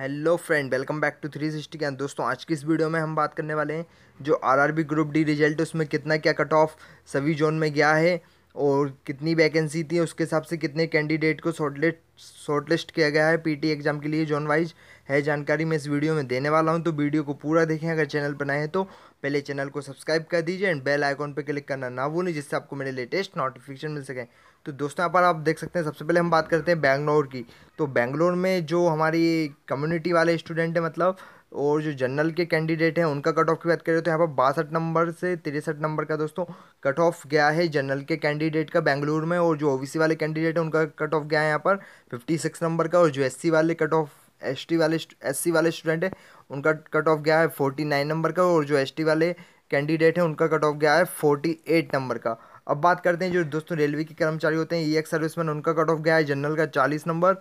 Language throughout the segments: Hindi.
hello friend welcome back to three sixty can दोस्तों आज की इस वीडियो में हम बात करने वाले हैं जो आरआरबी ग्रुप डी रिजल्ट उसमें कितना क्या कट ऑफ सभी जोन में गया है और कितनी वैकेंसी थी उसके हिसाब से कितने कैंडिडेट को शॉर्टलिस्ट शॉर्टलिस्ट किया गया है पीटी एग्जाम के लिए जोन वाइज है जानकारी मैं इस वीडियो में देने वाला हूँ तो वीडियो को पूरा देखें अगर चैनल बनाए हैं तो पहले चैनल को सब्सक्राइब कर दीजिए एंड बेल आइकॉन पर क्लिक करना ना भूलें जिससे आपको मेरे लेटेस्ट नोटिफिकेशन मिल सकें तो दोस्तों यहाँ पर आप देख सकते हैं सबसे पहले हम बात करते हैं बैंगलोर की तो बैंगलोर में जो हमारी कम्युनिटी वाले स्टूडेंट हैं मतलब और जो जनरल के कैंडिडेट हैं उनका कट ऑफ की बात करें तो यहाँ पर बासठ नंबर से तिरसठ नंबर का दोस्तों कट ऑफ गया है जनरल के कैंडिडेट का बेंगलुरु में और जो ओबीसी वाले कैंडिडेट हैं उनका कट ऑफ गया है यहाँ पर फिफ्टी सिक्स नंबर का और जो एससी वाले कट ऑफ एस वाले एस वाले स्टूडेंट हैं उनका कट ऑफ गया है फोर्टी नाइन नंबर का और जो एस वाले कैंडिडेट हैं उनका कट ऑफ गया है फोर्टी एट नंबर का अब बात करते हैं जो दोस्तों रेलवे के कर्मचारी होते हैं ई एक्स सर्विसमैन उनका कट ऑफ गया है जनरल का चालीस नंबर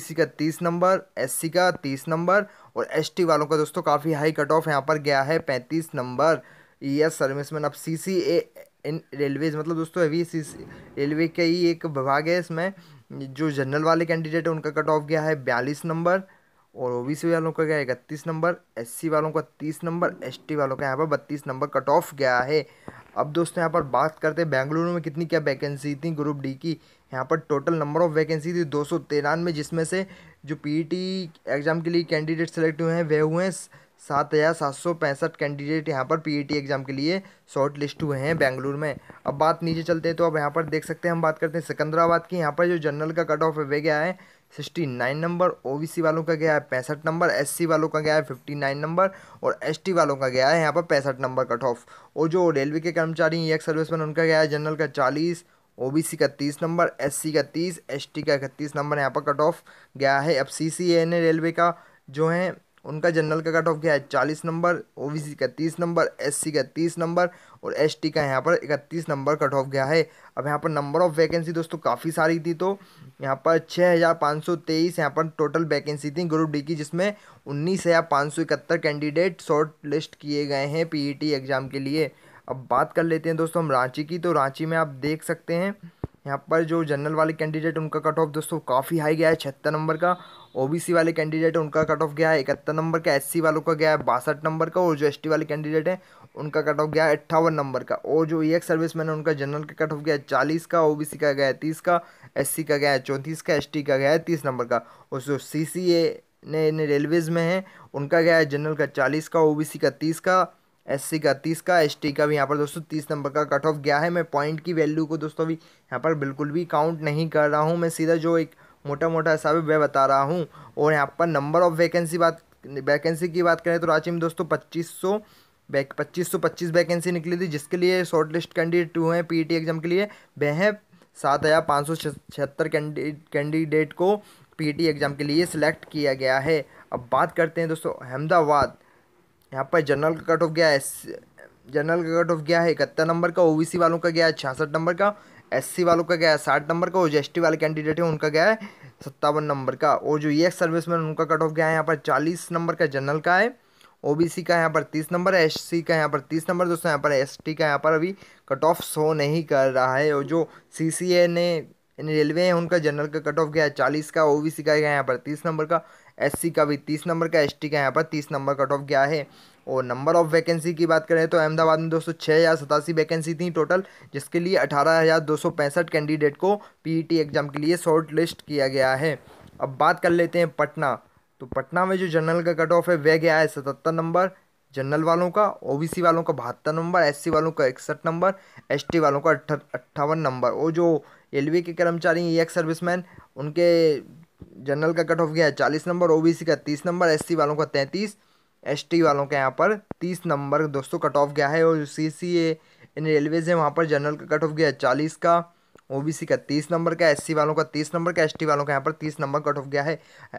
सी का तीस नंबर सी का तीस नंबर और टी वालों का दोस्तों काफ़ी हाई कट ऑफ यहाँ पर गया है पैंतीस नंबर ई एस सर्विसमैन अब सी सी ए इन रेलवेज मतलब दोस्तों अभी सी रेलवे का ही एक विभाग है इसमें जो जनरल वाले कैंडिडेट हैं उनका कट ऑफ गया है बयालीस नंबर और ओबीसी वालों का गया इकतीस नंबर एससी वालों का तीस नंबर एसटी वालों का यहाँ पर बत्तीस नंबर कट ऑफ गया है अब दोस्तों यहाँ पर बात करते हैं बेंगलुरु में कितनी क्या वैकेंसी थी ग्रुप डी की यहाँ पर टोटल नंबर ऑफ वैकेंसी थी दो सौ जिसमें से जो पीईटी एग्ज़ाम e के लिए कैंडिडेट सेलेक्ट हुए हैं वे हुए हैं सात हज़ार सात सौ पैंसठ कैंडिडेट यहाँ पर पीईटी एग्ज़ाम e के लिए शॉर्ट लिस्ट हुए हैं बेंगलुरु में अब बात नीचे चलते हैं तो अब यहाँ पर देख सकते हैं हम बात करते हैं सिकंदराबाद की यहाँ पर जो जनरल का कट ऑफ है वह गया है सिक्सटी नाइन नंबर ओबीसी वालों का गया है पैंसठ नंबर एससी वालों का गया है फिफ्टी नाइन नंबर और एसटी वालों का गया है यहाँ पर पैंसठ नंबर कट ऑफ और जो रेलवे के कर्मचारी हैं एक e सर्विसमैन उनका गया है जनरल का चालीस ओबीसी का तीस नंबर एससी का तीस एसटी का इकतीस नंबर यहाँ पर कट ऑफ गया है अब सी ने रेलवे का जो है उनका जनरल का कट ऑफ क्या है चालीस नंबर ओबीसी का तीस नंबर एससी का तीस नंबर और एसटी का यहाँ पर इकतीस नंबर कट ऑफ गया है अब यहाँ पर नंबर ऑफ वैकेंसी दोस्तों काफ़ी सारी थी तो यहाँ पर छः हज़ार पाँच सौ तेईस यहाँ पर टोटल वैकेंसी थी ग्रुप डी की जिसमें उन्नीस हज़ार पाँच सौ इकहत्तर कैंडिडेट शॉर्ट लिस्ट किए गए हैं पी एग्ज़ाम e के लिए अब बात कर लेते हैं दोस्तों हम रांची की तो रांची में आप देख सकते हैं यहाँ पर जो जनरल वाले कैंडिडेट उनका कट ऑफ दोस्तों काफ़ी हाई गया है छहत्तर नंबर का ओबीसी वाले कैंडिडेट हैं उनका कट ऑफ गया है इकहत्तर नंबर का एस वालों का गया है बासठ नंबर का और जो एस वाले कैंडिडेट हैं उनका कट ऑफ गया है अट्ठावन नंबर का और जो ई एक्स सर्विस मैन है उनका जनरल का कट ऑफ गया है चालीस का ओबीसी का गया है तीस का एस का गया है चौंतीस का एस का गया है तीस नंबर का और जो सी सी ए ने, ने रेलवेज़ में है उनका गया है जनरल का चालीस का ओबीसी का तीस का एससी का तीस का एसटी का भी यहाँ पर दोस्तों तीस नंबर का कट ऑफ गया है मैं पॉइंट की वैल्यू को दोस्तों अभी यहाँ पर बिल्कुल भी काउंट नहीं कर रहा हूँ मैं सीधा जो एक मोटा मोटा हिसाब वह बता रहा हूँ और यहाँ पर नंबर ऑफ़ वैकेंसी बात वैकेंसी की बात करें तो रांची में दोस्तों पच्चीस सौ पच्चीस सौ पच्चीस वैकेंसी निकली थी जिसके लिए शॉर्ट लिस्ट कैंडिडेट हुए हैं पीईटी एग्ज़ाम e के लिए वह सात हज़ार पाँच सौ छिहत्तर कैंडिडेट को पीईटी एग्ज़ाम e के लिए सिलेक्ट किया गया है अब बात करते हैं दोस्तों अहमदाबाद यहाँ पर जनरल का कट ऑफ गया है जनरल का कट ऑफ गया है इकहत्तर नंबर का ओ वालों का गया है छियासठ नंबर का एससी वालों का गया है साठ नंबर का और जो एस वाले कैंडिडेट हैं उनका गया है सत्तावन नंबर का और जो ई एक्स सर्विसमैन उनका कट ऑफ गया है यहाँ पर चालीस नंबर का जनरल का है ओबीसी का यहाँ पर तीस नंबर है एस का यहाँ पर तीस नंबर दोस्तों यहाँ पर एसटी का यहाँ पर अभी कट ऑफ शो नहीं कर रहा है और जो सी सी ए ने रेलवे है उनका जनरल का कट ऑफ गया है चालीस का ओबीसी का गया यहाँ पर तीस नंबर का एससी का भी तीस नंबर का एसटी का यहाँ पर तीस नंबर कट ऑफ गया है और नंबर ऑफ़ वैकेंसी की बात करें तो अहमदाबाद में दोस्तों छः हज़ार सतासी वैकेंसी थी टोटल जिसके लिए अठारह हज़ार दो सौ पैंसठ कैंडिडेट को टी एग्ज़ाम e के लिए शॉर्ट लिस्ट किया गया है अब बात कर लेते हैं पटना तो पटना में जो जनरल का कट ऑफ है वह गया है सतहत्तर नंबर जनरल वालों का ओबीसी वालों का बहत्तर नंबर एससी वालों का इकसठ नंबर एसटी वालों का अट्ठावन नंबर और जो रेलवे के कर्मचारी हैं एक e सर्विसमैन उनके जनरल का कट ऑफ गया है चालीस नंबर ओबीसी का तीस नंबर एससी वालों का तैंतीस एसटी वालों का यहाँ पर तीस नंबर दोस्तों कट ऑफ गया है और सी सी ए इन रेलवेज है वहाँ पर जनरल का कट ऑफ गया है चालीस का ओबीसी का तीस नंबर का एससी वालों का तीस नंबर का एसटी वालों का यहाँ पर तीस नंबर कट ऑफ गया है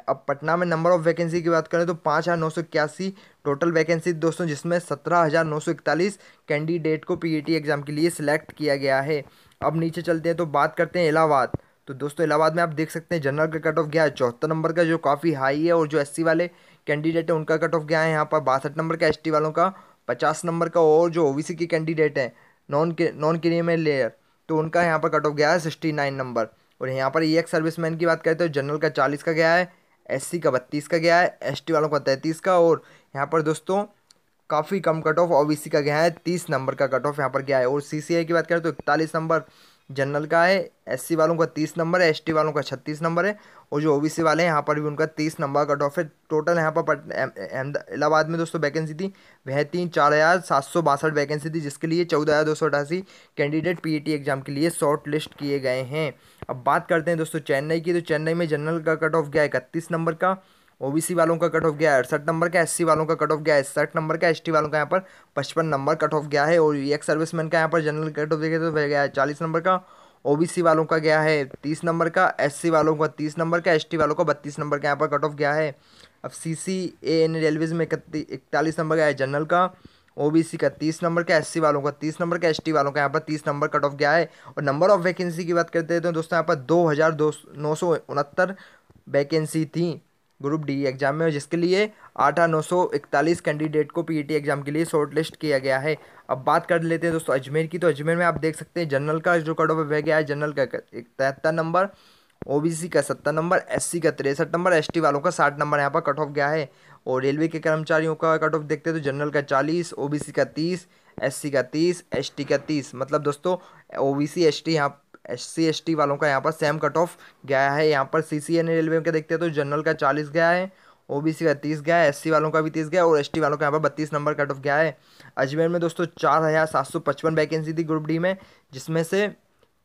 अब पटना में नंबर ऑफ वैकेंसी की बात करें तो पाँच हज़ार नौ सौ इक्यासी टोटल वैकेंसी दोस्तों जिसमें सत्रह हज़ार नौ सौ इकतालीस कैंडिडेट को पी एग्ज़ाम e के लिए सिलेक्ट किया गया है अब नीचे चलते हैं तो बात करते हैं इलाहाबाद तो दोस्तों इलाहाबाद में आप देख सकते हैं जनरल का कट ऑफ गया है चौहत्तर नंबर का जो काफ़ी हाई है और जो एससी वाले कैंडिडेट हैं उनका कट ऑफ गया है यहाँ पर बासठ नंबर का एसटी वालों का पचास नंबर का और जो ओबीसी के कैंडिडेट हैं नॉन के नॉन क्रीमेल लेयर तो उनका यहाँ पर कट ऑफ गया है सिक्सटी नाइन नंबर और यहाँ पर ई एक्स सर्विसमैन की बात करें तो जनरल का चालीस का गया है एस का बत्तीस का गया है एस वालों का तैंतीस का और यहाँ पर दोस्तों काफ़ी कम कट ऑफ ओ का गया है तीस नंबर का कट ऑफ यहाँ पर गया है और सी की बात करें तो इकतालीस नंबर जनरल का है एस वालों का तीस नंबर है एस वालों का छत्तीस नंबर है और जो ओ वाले हैं यहाँ पर भी उनका तीस नंबर कट ऑफ है टोटल यहाँ पर इलाहाबाद में दोस्तों वैकेंसी थी वह तीन चार हज़ार सात सौ बासठ वैकेंसी थी जिसके लिए चौदह हज़ार दो सौ अठासी कैंडिडेट पीईटी एग्जाम के लिए शॉर्ट लिस्ट किए गए हैं अब बात करते हैं दोस्तों चेन्नई की तो चेन्नई में जनरल का कट ऑफ गया इकतीस नंबर का ओबीसी वालों का कट ऑफ गया है अड़सठ नंबर का एससी वालों का कट ऑफ गया है नंबर का एसटी वालों का यहाँ पर पचपन नंबर कट ऑफ गया है और एक सर्विसमैन का यहाँ पर जनरल कट ऑफ देखिए तो गया है चालीस नंबर का ओबीसी वालों का गया है तीस नंबर का एससी वालों का तीस नंबर का एसटी वालों का बत्तीस नंबर का यहाँ पर कट ऑफ गया है अब सी सी एन रेलवेज़ में इकतालीस नंबर का है जनरल का ओबीसी का तीस नंबर का सी वालों का तीस नंबर का टी वालों का यहाँ पर तीस नंबर कट ऑफ गया है और नंबर ऑफ वैकेंसी की बात करते हैं तो दोस्तों यहाँ पर दो हज़ार दो नौ सौ उनहत्तर वैकेंसी थी ग्रुप डी एग्जाम में जिसके लिए आठ नौ सौ इकतालीस कैंडिडेट को पीईटी एग्जाम के लिए शॉर्ट लिस्ट किया गया है अब बात कर लेते हैं दोस्तों अजमेर की तो अजमेर में आप देख सकते हैं जनरल का जो कट ऑफ वह गया है जनरल का तिहत्तर नंबर ओबीसी का सत्तर नंबर एससी का तिरसठ नंबर एसटी वालों का साठ नंबर यहाँ पर कट ऑफ गया है और रेलवे के कर्मचारियों का कट ऑफ देखते हैं तो जनरल का चालीस ओबीसी का तीस एससी का तीस एसटी का तीस मतलब दोस्तों ओबीसी एसटी यहाँ एस सी एस टी वालों का यहाँ पर सेम कट ऑफ गया है यहाँ पर सी सी एन रेलवे का देखते हैं तो जनरल का चालीस गया है ओ बी सी का तीस गया है एस सी वालों का भी तीस गया और एस टी वालों का यहाँ पर बत्तीस नंबर कट ऑफ गया है अजमेर में दोस्तों चार हज़ार सात सौ पचपन वैकेंसी थी ग्रुप डी में जिसमें से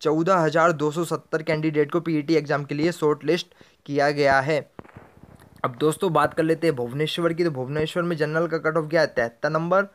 चौदह हज़ार दो सौ सत्तर कैंडिडेट को पीईटी एग्ज़ाम के लिए शॉर्ट लिस्ट किया गया है अब दोस्तों बात कर लेते हैं भुवनेश्वर की तो भुवनेश्वर में जनरल का कट ऑफ गया है तिहत्तर नंबर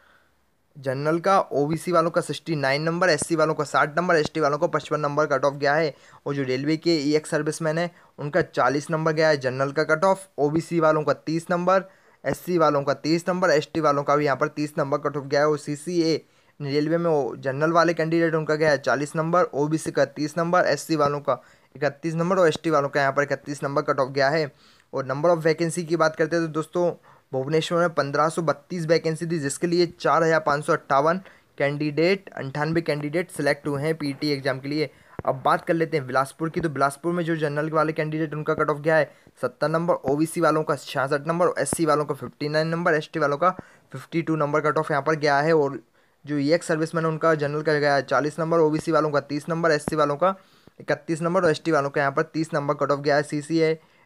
जनरल का ओबीसी वालों का सिक्सटी नाइन नंबर एससी वालों का साठ नंबर एसटी वालों का पचपन नंबर कट ऑफ गया है और जो रेलवे के ई एक्स सर्विसमैन है उनका चालीस नंबर गया है जनरल का कट ऑफ ओबीसी वालों का तीस नंबर एससी वालों का तीस नंबर एसटी वालों का भी यहाँ पर तीस नंबर कट ऑफ गया है और सी सी ए रेलवे में जनरल वाले कैंडिडेट उनका गया है चालीस नंबर ओ का तीस नंबर एस वालों का इकतीस नंबर और एस वालों का यहाँ पर इकतीस नंबर कट ऑफ गया है और नंबर ऑफ वैकेंसी की बात करते हैं तो दोस्तों भुवनेश्वर में पंद्रह सौ बत्तीस वैकेंसी थी जिसके लिए चार हज़ार पाँच सौ अट्ठावन कैंडिडेट अंठानवे कैंडिडेट सेलेक्ट हुए हैं पीटी एग्जाम के लिए अब बात कर लेते हैं बिलासपुर की तो बिलासपुर में जो जनरल वाले कैंडिडेट उनका कट ऑफ गया है सत्तर नंबर ओबीसी वालों का छियासठ नंबर एससी वालों का फिफ्टी नाइन नंबर एसटी वालों का fifty two number cut off यहाँ पर गया है और जो ई एक्स सर्विसमैन उनका जनरल का गया है चालीस नंबर ओ वालों का तीस नंबर एस वालों का इकतीस नंबर और एस वालों का यहाँ पर तीस नंबर कट ऑफ गया है सी सी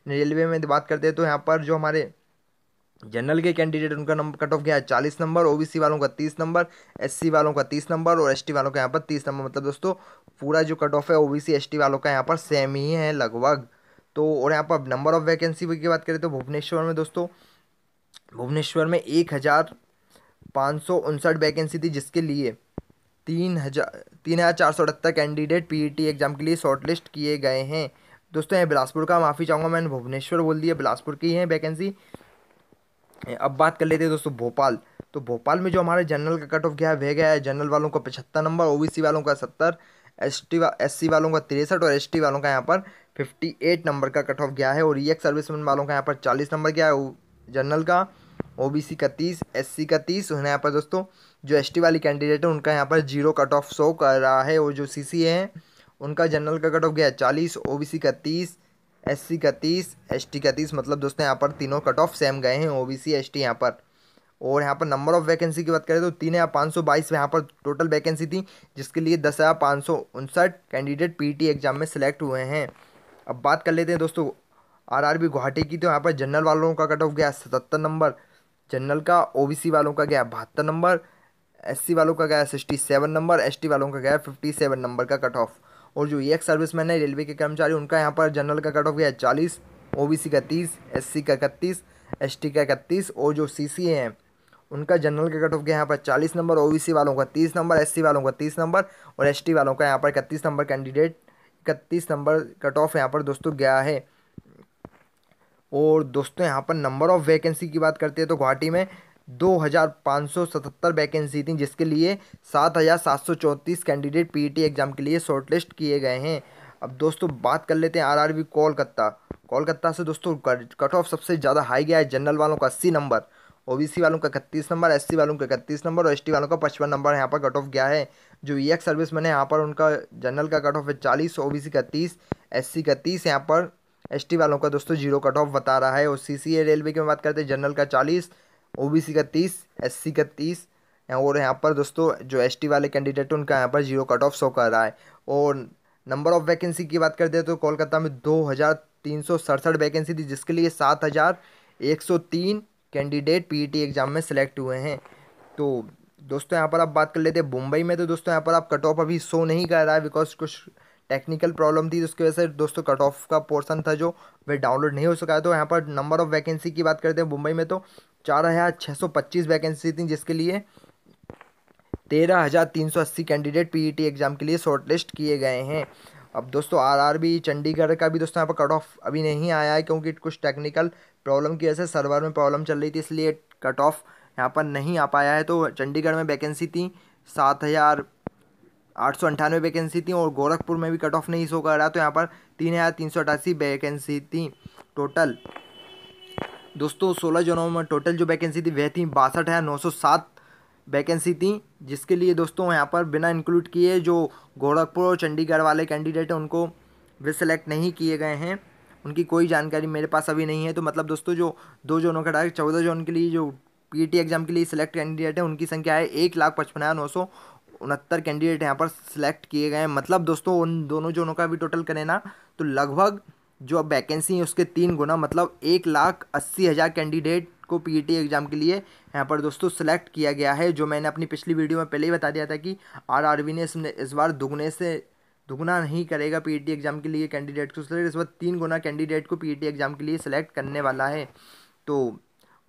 रेलवे में बात करते हैं तो यहाँ पर जो हमारे जनरल के कैंडिडेट उनका नंबर कट ऑफ क्या है चालीस नंबर ओबीसी वालों का तीस नंबर एससी वालों का तीस नंबर और एसटी वालों का यहाँ पर तीस नंबर मतलब दोस्तों पूरा जो कट ऑफ है ओबीसी एसटी वालों का यहाँ पर सेम ही है लगभग तो और यहाँ पर नंबर ऑफ वैकेंसी की बात करें तो भुवनेश्वर में दोस्तों भुवनेश्वर में एक हज़ार पाँच सौ उनसठ वैकेंसी थी जिसके लिए तीन हज़ार तीन हज़ार चार सौ अठहत्तर कैंडिडेट पी एग्ज़ाम के लिए शॉर्टलिस्ट किए गए हैं दोस्तों यहाँ बिलासपुर का माफ़ी चाहूँगा मैंने भुवनेश्वर बोल दिया बिलासपुर की है वैकेंसी अब बात कर लेते हैं दोस्तों भोपाल तो भोपाल में जो हमारे जनरल का कट ऑफ गया है वह गया है जनरल वालों का पचहत्तर नंबर ओबीसी वालों का सत्तर एस टी एस सी वालों का तिरसठ और एस टी वालों का यहाँ पर फिफ्टी एट नंबर का कट ऑफ गया है और ई एक्स सर्विसमैन वालों का यहाँ पर चालीस नंबर गया है जनरल का ओ बी सी का तीस एस सी का तीस उन्हें यहाँ पर दोस्तों जो एस टी वाली कैंडिडेट है उनका यहाँ पर जीरो कट ऑफ शो कर रहा है और जो सी सी हैं उनका जनरल का कट ऑफ गया है चालीस ओ बी सी का तीस एस सी का तीस एस टी का तीस मतलब दोस्तों यहाँ पर तीनों कट ऑफ सेम गए हैं O B C S T यहाँ पर और यहाँ पर नंबर ऑफ वैकेंसी की बात करें तो तीन हज़ार पाँच सौ बाईस यहाँ पर टोटल वैकेंसी थी जिसके लिए दस हज़ार पाँच सौ उनसठ कैंडिडेट पी टी एग्ज़ाम में सेलेक्ट हुए हैं अब बात कर लेते हैं दोस्तों आर आर बी गुवाहाटी की तो यहाँ पर जनरल वालों का कट ऑफ गया सतहत्तर नंबर जनरल का ओ बी सी वालों का गया बहत्तर नंबर एस सी वालों का गया sixty seven number S T वालों का गया फिफ्टी सेवन नंबर का कट ऑफ और जो एक सर्विस मैन है रेलवे के कर्मचारी उनका यहाँ पर जनरल का कट ऑफ गया है चालीस ओ का तीस एस का इकतीस एस का इकतीस और जो सी हैं उनका जनरल का कट ऑफ गया यहाँ पर चालीस नंबर ओ वालों का तीस नंबर एस वालों का तीस नंबर और एस वालों का यहाँ पर इकतीस नंबर कैंडिडेट इकतीस नंबर कट ऑफ यहाँ पर दोस्तों गया है और दोस्तों यहाँ पर नंबर ऑफ वैकेंसी की बात करते हैं तो गुवाहाटी में दो हज़ार पाँच सौ सतहत्तर वैकेंसी थी जिसके लिए सात हज़ार सात सौ चौंतीस कैंडिडेट पीटी एग्ज़ाम के लिए शॉर्टलिस्ट किए गए हैं अब दोस्तों बात कर लेते हैं आरआरबी कोलकाता कोलकाता से दोस्तों कट ऑफ सबसे ज़्यादा हाई गया है जनरल वालों का अस्सी नंबर ओबीसी वालों का इकतीस नंबर एससी वालों का इकतीस नंबर और एसटी वालों का पचपन नंबर यहाँ पर कट ऑफ गया है जो ई एक्स सर्विस मैंने यहाँ पर उनका जनरल का कट ऑफ है चालीस ओ बी सी का तीस एस सी का तीस यहाँ पर एस टी वालों का दोस्तों जीरो कट ऑफ बता रहा है और सी सी ए रेलवे की बात करते हैं जनरल का चालीस ओबीसी का तीस एससी का तीस और यहाँ पर दोस्तों जो एसटी वाले कैंडिडेट हैं उनका यहाँ पर जीरो कट ऑफ शो कर रहा है और नंबर ऑफ वैकेंसी की बात करते हैं तो कोलकाता में दो हज़ार तीन सौ सड़सठ वैकेंसी थी जिसके लिए सात हज़ार एक सौ तीन कैंडिडेट पीईटी एग्ज़ाम में सेलेक्ट हुए हैं तो दोस्तों यहाँ पर आप बात कर लेते हैं मुंबई में तो दोस्तों यहाँ पर आप कट ऑफ अभी शो नहीं कर रहा है बिकॉज कुछ टेक्निकल प्रॉब्लम थी उसकी वजह से दोस्तों कट ऑफ का पोर्सन था जो वह डाउनलोड नहीं हो सका तो यहाँ पर नंबर ऑफ़ वैकेंसी की बात करते हैं मुंबई में तो चार हज़ार छः सौ पच्चीस वैकेंसी थी जिसके लिए तेरह हज़ार तीन सौ अस्सी कैंडिडेट पी एग्ज़ाम के लिए शॉर्टलिस्ट किए गए हैं अब दोस्तों आरआरबी चंडीगढ़ का भी दोस्तों यहाँ पर कट ऑफ अभी नहीं आया है क्योंकि कुछ टेक्निकल प्रॉब्लम की वजह से सर्वर में प्रॉब्लम चल रही थी इसलिए कट ऑफ यहाँ पर नहीं आ पाया है तो चंडीगढ़ में वैकेंसी थी सात हज़ार आठ सौ अंठानवे वैकेंसी थी और गोरखपुर में भी कट ऑफ नहीं शो कर रहा तो यहाँ पर तीन हज़ार तीन सौ अठासी वैकेंसी थी टोटल दोस्तों सोलह जनों में टोटल जो वैकेंसी थी वह थी बासठ हज़ार नौ सौ सात वैकेंसी थी जिसके लिए दोस्तों यहाँ पर बिना इंक्लूड किए जो गोरखपुर और चंडीगढ़ वाले कैंडिडेट हैं उनको वे सेलेक्ट नहीं किए गए हैं उनकी कोई जानकारी मेरे पास अभी नहीं है तो मतलब दोस्तों जो दो जोनों का डायरेक्ट चौदह जोन के लिए जो पीटी एग्ज़ाम के लिए सिलेक्ट कैंडिडेट हैं उनकी संख्या है एक लाख पचपन हज़ार नौ सौ उनहत्तर कैंडिडेट यहाँ पर सिलेक्ट किए गए हैं मतलब दोस्तों उन दोनों जोनों का भी टोटल करें ना तो लगभग जो अब वैकेंसी है उसके तीन गुना मतलब एक लाख अस्सी हज़ार कैंडिडेट को पीटी एग्ज़ाम e के लिए यहाँ पर दोस्तों सेलेक्ट किया गया है जो मैंने अपनी पिछली वीडियो में पहले ही बता दिया था कि वी ने इस बार दुगने से दुगना नहीं करेगा पीटी एग्ज़ाम e के लिए कैंडिडेट को सिलेक्ट इस बार तीन गुना कैंडिडेट को पी एग्ज़ाम e के लिए सेलेक्ट करने वाला है तो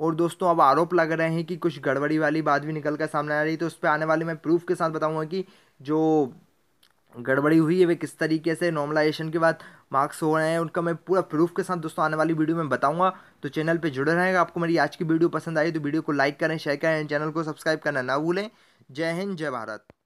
और दोस्तों अब आरोप लग रहे हैं कि कुछ गड़बड़ी वाली बात भी निकल कर सामने आ रही है तो उस पर आने वाले मैं प्रूफ के साथ बताऊँगा कि जो गड़बड़ी हुई है वे किस तरीके से नॉर्मलाइजेशन के बाद मार्क्स हो रहे हैं उनका मैं पूरा प्रूफ के साथ दोस्तों आने वाली वीडियो में बताऊंगा तो चैनल पे जुड़े रहेंगे आपको मेरी आज की वीडियो पसंद आई तो वीडियो को लाइक करें शेयर करें चैनल को सब्सक्राइब करना ना भूलें जय हिंद जय भारत